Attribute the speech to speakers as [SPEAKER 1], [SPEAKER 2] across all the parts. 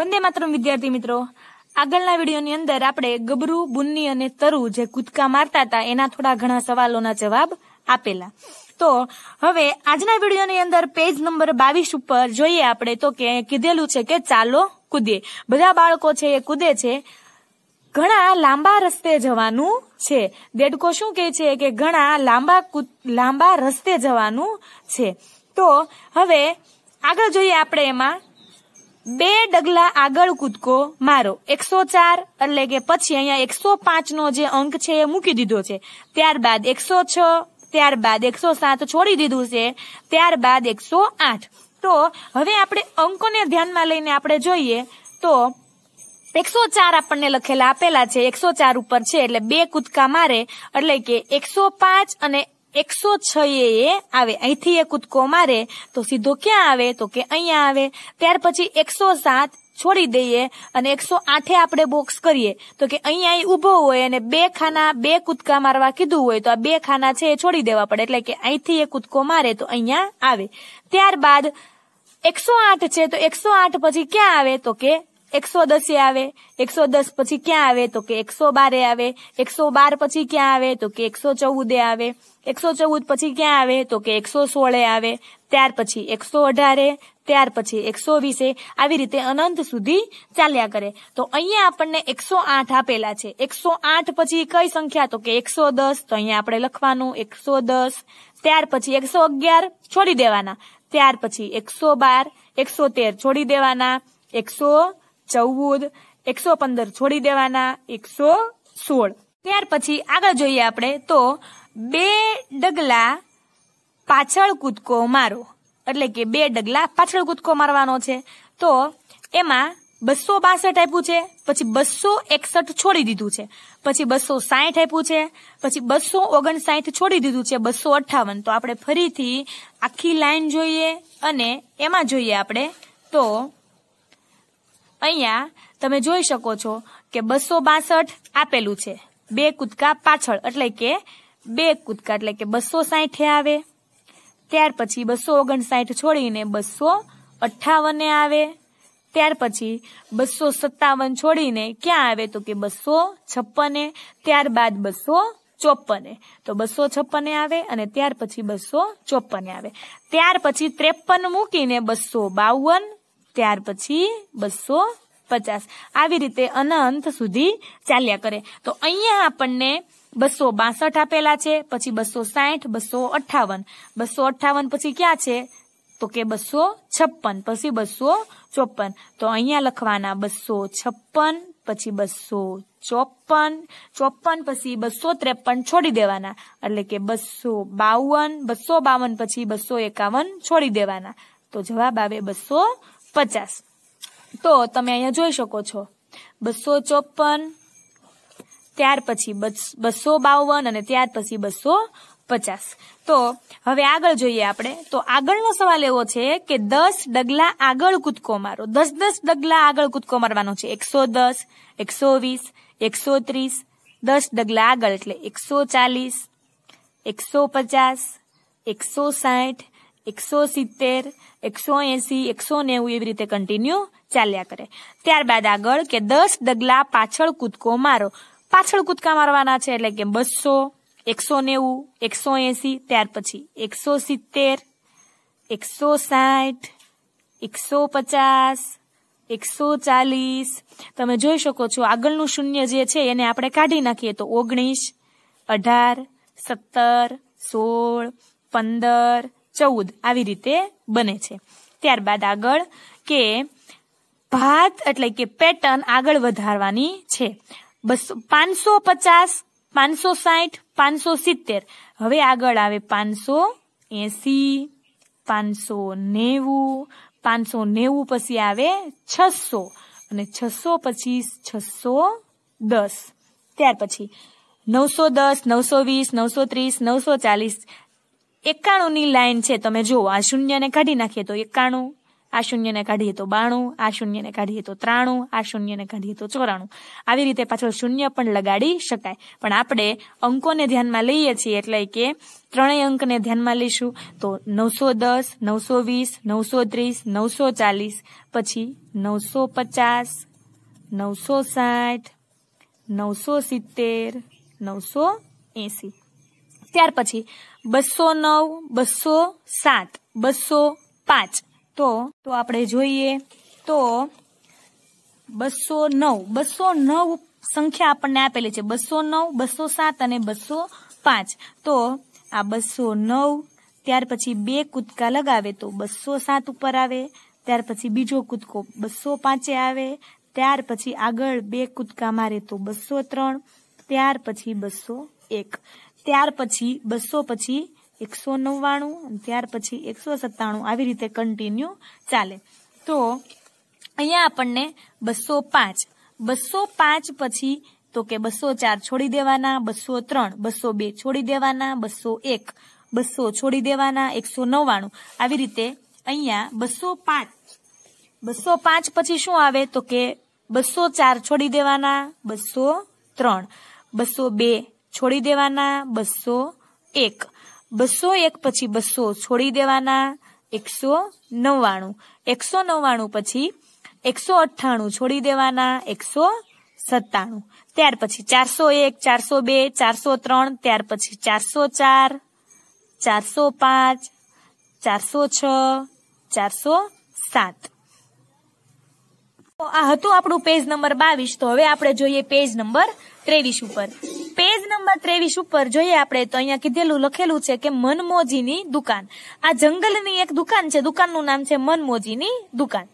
[SPEAKER 1] વંદે માતરમ વિદ્યાર્થી મિત્રો આગળના વિડીયોની અંદર આપણે ગબરુ બુન્ની અને તરુ જે કૂદકા મારતા હતા એના થોડા ઘણા સવાલોના જવાબ આપેલા તો હવે આજના વિડીયોની અંદર પેજ નંબર બાવીસ ઉપર જોઈએ આપણે તો કે કીધેલું છે કે ચાલો કૂદીએ બધા બાળકો છે એ કૂદે છે ઘણા લાંબા રસ્તે જવાનું છે દેડકો શું કહે છે કે ઘણા લાંબા લાંબા રસ્તે જવાનું છે તો હવે આગળ જોઈએ આપણે એમાં બે ડગલા આગળ કૂદકો મારો એકસો ચાર એટલે કે પછી અહીંયા એકસો પાંચ નો જે અંક છે એ મૂકી દીધો છે ત્યારબાદ એકસો છ ત્યારબાદ એકસો સાત છોડી દીધું છે ત્યારબાદ એકસો આઠ તો હવે આપણે અંકોને ધ્યાનમાં લઈને આપણે જોઈએ તો એકસો ચાર આપણને લખેલા આપેલા છે એકસો ચાર ઉપર છે એટલે બે કૂદકા મારે એટલે કે એકસો પાંચ અને એકસો છ એ આવે અહીંથી એ કૂદકો મારે તો સીધો ક્યાં આવે તો કે અહીંયા આવે ત્યાર પછી એકસો સાત છોડી દઈએ અને એકસો આઠે આપણે બોક્સ કરીએ તો કે અહીંયા ઊભો હોય અને બે ખાના બે કૂદકા મારવા કીધું હોય તો આ બે ખાના છે એ છોડી દેવા પડે એટલે કે અહીંથી એ કૂદકો મારે તો અહીંયા આવે ત્યારબાદ એકસો આઠ છે તો એકસો આઠ પછી ક્યાં આવે તો કે એકસો દસે આવે એકસો દસ પછી ક્યાં આવે તો કે એકસો બારે આવે એકસો બાર પછી ક્યાં આવે તો કે એકસો ચૌદે આવે એકસો ચૌદ પછી ક્યાં આવે તો કે એકસો સોળે આવે ત્યાર પછી એકસો અઢારે ત્યાર પછી એકસો વીસે આવી રીતે અનંત સુધી ચાલ્યા કરે તો અહીંયા આપણને એકસો આઠ આપેલા છે એકસો આઠ પછી કઈ સંખ્યા તો કે એકસો દસ તો અહીંયા આપણે લખવાનું એકસો દસ ત્યાર પછી એકસો અગિયાર છોડી દેવાના ત્યાર પછી એકસો બાર એકસો તેર છોડી દેવાના એકસો ચૌદ એકસો પંદર છોડી દેવાના એકસો સોળ ત્યાર પછી આગળ જોઈએ આપણે તો બે ડગલા પાછળ કૂદકો મારો એટલે કે બે ડગલા પાછળ કૂદકો મારવાનો છે તો એમાં બસો બાસઠ આપ્યું છે પછી બસો એકસઠ છોડી દીધું છે પછી બસો સાઠ આપ્યું છે પછી બસો ઓગણ સાઠ છોડી દીધું છે બસો અઠાવન તો આપણે ફરીથી આખી લાઈન જોઈએ અને એમાં જોઈએ આપણે તો અહીંયા તમે જોઈ શકો છો કે બસો બાસઠ આપેલું છે બે કૂદકા પાછળ એટલે કે બે કૂદકા એટલે કે બસો સાહીઠે આવે ત્યાર પછી બસો ઓગણસાઠ છોડીને બસો અઠાવને આવે ત્યાર પછી બસો સત્તાવન છોડીને ક્યાં આવે તો કે બસો છપ્પને ત્યારબાદ બસો ચોપ્પને તો બસો છપ્પને આવે અને ત્યાર પછી બસો ચોપ્પને આવે ત્યાર પછી ત્રેપન મૂકીને બસો બાવન ત્યાર પછી બસો પચાસ આવી રીતે અનંત સુધી ચાલ્યા કરે તો અહીંયા આપણને બસો બાસઠ આપેલા છે પછી બસો સાઠ બસો અઠાવન બસો અઠાવન પછી ક્યાં છે તો કે બસો છપ્પન પછી બસો ચોપન તો અહીંયા લખવાના બસો છપ્પન પછી બસો ચોપન ચોપન પછી બસો ત્રેપન છોડી દેવાના એટલે કે બસો બાવન બસો બાવન પછી બસો એકાવન છોડી દેવાના તો જવાબ આવે બસો પચાસ તો તમે અહીંયા જોઈ શકો છો બસો ચોપન ત્યાર પછી બસો બાવન અને ત્યાર પછી બસો પચાસ તો હવે આગળ જોઈએ આપણે તો આગળનો સવાલ એવો છે કે દસ ડગલા આગળ કૂદકો મારો દસ દસ ડગલા આગળ કૂદકો મારવાનો છે એકસો દસ એકસો વીસ એકસો ત્રીસ દસ ડગલા આગળ એટલે એકસો ચાલીસ એકસો પચાસ એકસો સાઠ એકસો સિત્તેર એકસો એસી એકસો નેવું એવી રીતે કન્ટિન્યુ ચાલ્યા કરે ત્યારબાદ આગળ કે દસ ડગલા પાછળ કૂદકો મારો પાછળ કૂદકા મારવાના છે એટલે કે બસો એકસો નેવું એકસો એસી ત્યાર પછી એકસો સિત્તેર એકસો સાઠ એકસો પચાસ એકસો ચાલીસ તમે જોઈ શકો છો આગળનું શૂન્ય જે છે એને આપણે કાઢી નાખીએ તો ઓગણીસ અઢાર સત્તર સોળ પંદર ચૌદ આવી રીતે બને છે ત્યારબાદ આગળ કે ભાત એટલે કે પેટર્ન આગળ વધારવાની છે બસો પાંચસો પચાસ પાંચસો સાઠ પાંચસો સિત્તેર હવે આગળ આવે પાંચસો એસી પાંચસો નેવું પાંચસો નેવું પછી આવે છસો અને છસો પચીસ છસો દસ ત્યાર પછી નવસો દસ નવસો વીસ નવસો ત્રીસ નવસો ચાલીસ એકાણુંની લાઈન છે તમે જુઓ આ શૂન્યને કાઢી નાખીએ તો એકાણું આ શૂન્યને કાઢીએ તો બાણું આ શૂન્યને કાઢીએ તો ત્રાણું આ શૂન્યને કાઢીએ તો ચોરાણું આવી રીતે પાછળ શૂન્ય પણ લગાડી શકાય પણ આપણે અંકોને ધ્યાનમાં લઈએ છીએ એટલે કે ત્રણેય અંકને ધ્યાનમાં લઈશું તો નવસો દસ નવસો વીસ નવસો ત્રીસ નવસો ચાલીસ પછી નવસો પચાસ નવસો સાઠ નવસો સિત્તેર નવસો એંસી ત્યાર પછી બસો નવ બસો સાત બસો પાંચ તો તો આપણે જોઈએ તો બસો નવ બસો નવ સંખ્યા આપણને આપેલી છે બસો નવ બસો સાત અને બસો પાંચ તો આ બસો નવ ત્યાર પછી બે કૂદકા લગાવે તો બસો સાત ઉપર આવે ત્યાર પછી બીજો કૂદકો બસો પાંચે આવે ત્યાર પછી આગળ બે કૂદકા મારે તો બસો ત્રણ ત્યાર પછી બસો એક ત્યાર પછી બસો પછી એકસો નવ્વાણું ત્યાર પછી એકસો સત્તાણું આવી રીતે કન્ટિન્યુ ચાલે તો અહીંયા આપણને બસો પાંચ બસો પાંચ પછી તો કે બસો ચાર છોડી દેવાના બસો ત્રણ બસો બે છોડી દેવાના બસો એક બસો છોડી દેવાના એકસો નવ્વાણું આવી રીતે અહીંયા બસો પાંચ બસો પાંચ પછી શું આવે તો કે બસો ચાર છોડી દેવાના બસો ત્રણ બસો બે છોડી દેવાના બસો એક બસો એક પછી બસો છોડી દેવાના એકસો નવ્વાણું એકસો નવ્વાણું પછી એકસો અઠ્ઠાણું છોડી દેવાના એકસો સત્તાણું ત્યાર પછી ચારસો એક ચારસો બે ચારસો ત્રણ ત્યાર પછી ચારસો ચાર ચારસો પાંચ ચારસો છ ચારસો સાત આ હતું આપણું પેજ નંબર બાવીસ તો હવે આપણે જોઈએ પેજ નંબર ત્રેવીસ ઉપર પેજ નંબર ત્રેવીસ ઉપર જોઈએ આપણે તો અહીંયા કીધેલું લખેલું છે કે મનમોજીની દુકાન આ જંગલની એક દુકાન છે દુકાનનું નામ છે મનમોજીની દુકાન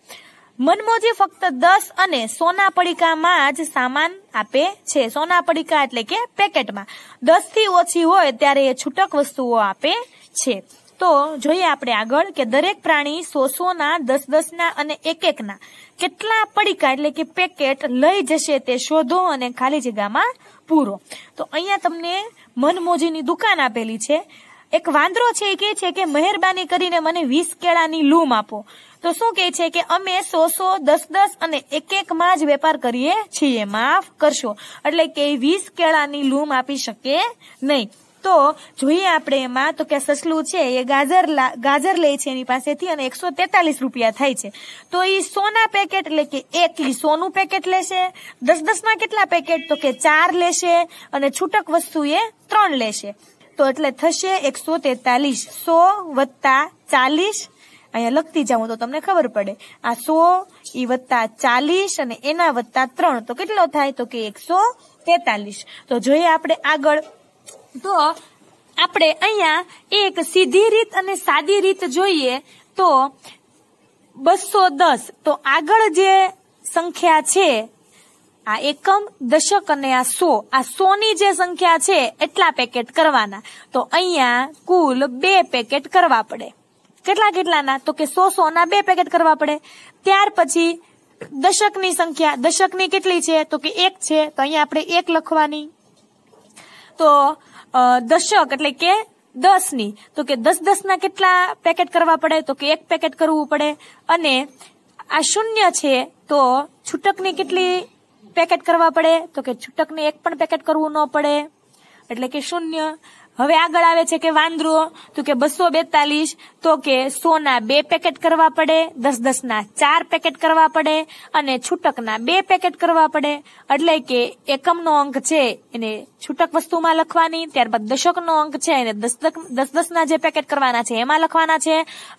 [SPEAKER 1] મનમોજી ફક્ત દસ અને સોના પડીકામાં જ સામાન આપે છે સોના પડીકા એટલે કે પેકેટમાં દસ થી ઓછી હોય ત્યારે એ છૂટક વસ્તુઓ આપે છે તો જોઈએ આપણે આગળ કે દરેક પ્રાણી સો સોના દસ દસના અને એક એકના કેટલા પડીકા એટલે કે પેકેટ લઈ જશે તે શોધો અને ખાલી જગ્યામાં પૂરો તો અહીંયા તમને મનમોજીની દુકાન આપેલી છે એક વાંદરો છે એ કે છે કે મહેરબાની કરીને મને વીસ કેળાની લૂમ આપો તો શું કહે છે કે અમે સો સો દસ દસ અને એક એક માં જ વેપાર કરીએ છીએ માફ કરશો એટલે કે વીસ કેળાની લૂમ આપી શકે નહીં તો જોઈએ આપણે એમાં તો કે સસલું છે એ ગાજર ગાજર લે છે એની પાસેથી અને એકસો તેતાલીસ રૂપિયા થાય છે તો એ સોના પેકેટ એટલે કે એક સોનું પેકેટ લેશે દસ દસના કેટલા પેકેટ તો કે ચાર લેશે અને છૂટક વસ્તુ એ ત્રણ લેશે તો એટલે થશે એકસો તેતાલીસ સો વત્તા ચાલીસ અહીંયા લખતી જાઉં તો તમને ખબર પડે આ સો ઈ વત્તા ચાલીસ અને એના વત્તા ત્રણ તો કેટલો થાય તો કે એકસો તેતાલીસ તો જોઈએ આપણે આગળ તો આપણે અહીંયા એક સીધી રીત અને સાદી રીત જોઈએ તો બસો દસ તો આગળ જે સંખ્યા છે આ એકમ દશક અને આ સો આ સો ની જે સંખ્યા છે એટલા પેકેટ કરવાના તો અહીંયા કુલ બે પેકેટ કરવા પડે કેટલા કેટલાના તો કે સો સો ના બે પેકેટ કરવા પડે ત્યાર પછી દશકની સંખ્યા દશકની કેટલી છે તો કે એક છે તો અહીંયા આપણે એક લખવાની તો દશક એટલે કે દસ ની તો કે દસ દસ ના કેટલા પેકેટ કરવા પડે તો કે એક પેકેટ કરવું પડે અને આ શૂન્ય છે તો છૂટકની કેટલી પેકેટ કરવા પડે તો કે છૂટકને એક પણ પેકેટ કરવું ન પડે એટલે કે શૂન્ય હવે આગળ આવે છે કે વાંદરો તો કે બસો બેતાલીસ તો કે સોના બે પેકેટ કરવા પડે દસ દસના ચાર પેકેટ કરવા પડે અને છૂટકના બે પેકેટ કરવા પડે એટલે કે એકમનો અંક છે એને છૂટક વસ્તુમાં લખવાની ત્યારબાદ દશકનો અંક છે એને દસ દસ દસના જે પેકેટ કરવાના છે એમાં લખવાના છે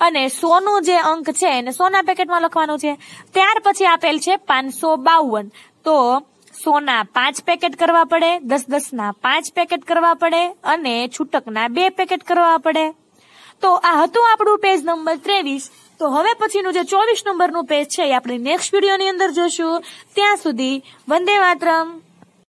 [SPEAKER 1] અને સોનું જે અંક છે એને સોના પેકેટમાં લખવાનું છે ત્યાર પછી આપેલ છે પાંચસો બાવન તો સોના પાંચ પેકેટ કરવા પડે દસ દસના પાંચ પેકેટ કરવા પડે અને છૂટકના બે પેકેટ કરવા પડે તો આ હતું આપણું પેજ નંબર ત્રેવીસ તો હવે પછીનું જે ચોવીસ નંબરનું પેજ છે એ આપણે નેક્સ્ટ વિડીયોની અંદર જોશું ત્યાં સુધી વંદે માતરમ